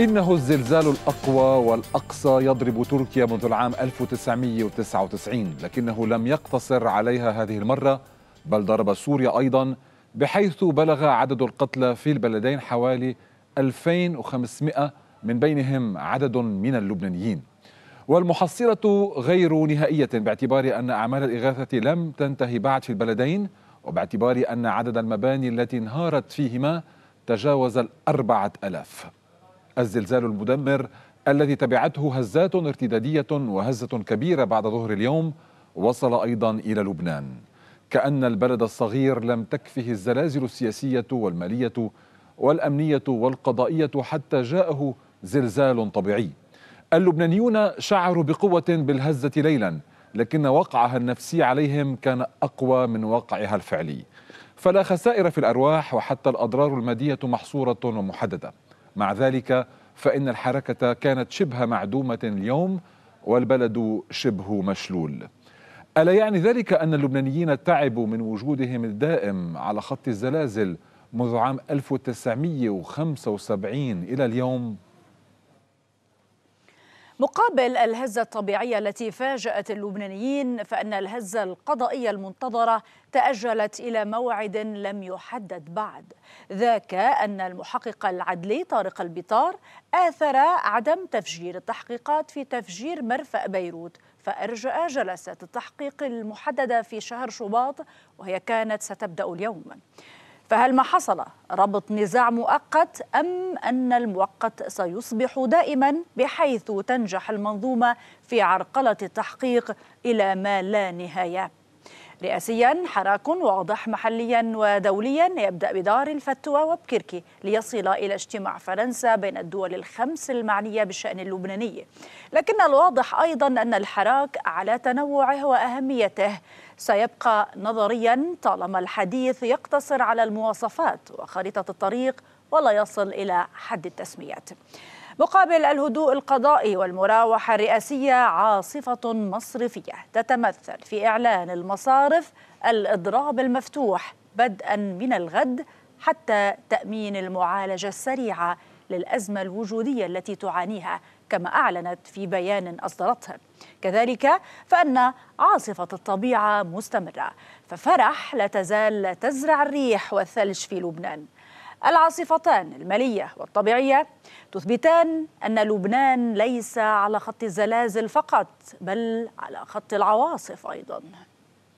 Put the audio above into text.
إنه الزلزال الأقوى والأقصى يضرب تركيا منذ العام 1999 لكنه لم يقتصر عليها هذه المرة بل ضرب سوريا أيضا بحيث بلغ عدد القتلى في البلدين حوالي 2500 من بينهم عدد من اللبنانيين والمحصلة غير نهائية باعتبار أن أعمال الإغاثة لم تنتهي بعد في البلدين وباعتبار أن عدد المباني التي انهارت فيهما تجاوز الأربعة ألاف الزلزال المدمر الذي تبعته هزات ارتدادية وهزة كبيرة بعد ظهر اليوم وصل أيضا إلى لبنان كأن البلد الصغير لم تكفه الزلازل السياسية والمالية والأمنية والقضائية حتى جاءه زلزال طبيعي اللبنانيون شعروا بقوة بالهزة ليلا لكن وقعها النفسي عليهم كان أقوى من وقعها الفعلي فلا خسائر في الأرواح وحتى الأضرار المادية محصورة ومحددة مع ذلك فإن الحركة كانت شبه معدومة اليوم والبلد شبه مشلول ألا يعني ذلك أن اللبنانيين تعبوا من وجودهم الدائم على خط الزلازل منذ عام 1975 إلى اليوم؟ مقابل الهزة الطبيعية التي فاجأت اللبنانيين فإن الهزة القضائية المنتظرة تأجلت إلى موعد لم يحدد بعد ذاك أن المحقق العدلي طارق البطار آثر عدم تفجير التحقيقات في تفجير مرفأ بيروت فأرجأ جلسة التحقيق المحددة في شهر شباط وهي كانت ستبدأ اليوم فهل ما حصل ربط نزاع مؤقت أم أن المؤقت سيصبح دائما بحيث تنجح المنظومة في عرقلة التحقيق إلى ما لا نهاية رئاسيا حراك واضح محليا ودوليا يبدأ بدار الفتوى وبكركي ليصل إلى اجتماع فرنسا بين الدول الخمس المعنية بالشأن اللبناني لكن الواضح أيضا أن الحراك على تنوعه وأهميته سيبقى نظريا طالما الحديث يقتصر على المواصفات وخريطة الطريق ولا يصل إلى حد التسميات مقابل الهدوء القضائي والمراوحة الرئاسية عاصفة مصرفية تتمثل في إعلان المصارف الإضراب المفتوح بدءا من الغد حتى تأمين المعالجة السريعة للأزمة الوجودية التي تعانيها كما أعلنت في بيان أصدرته كذلك فأن عاصفة الطبيعة مستمرة ففرح لا تزال تزرع الريح والثلج في لبنان العاصفتان المالية والطبيعية تثبتان أن لبنان ليس على خط الزلازل فقط بل على خط العواصف أيضاً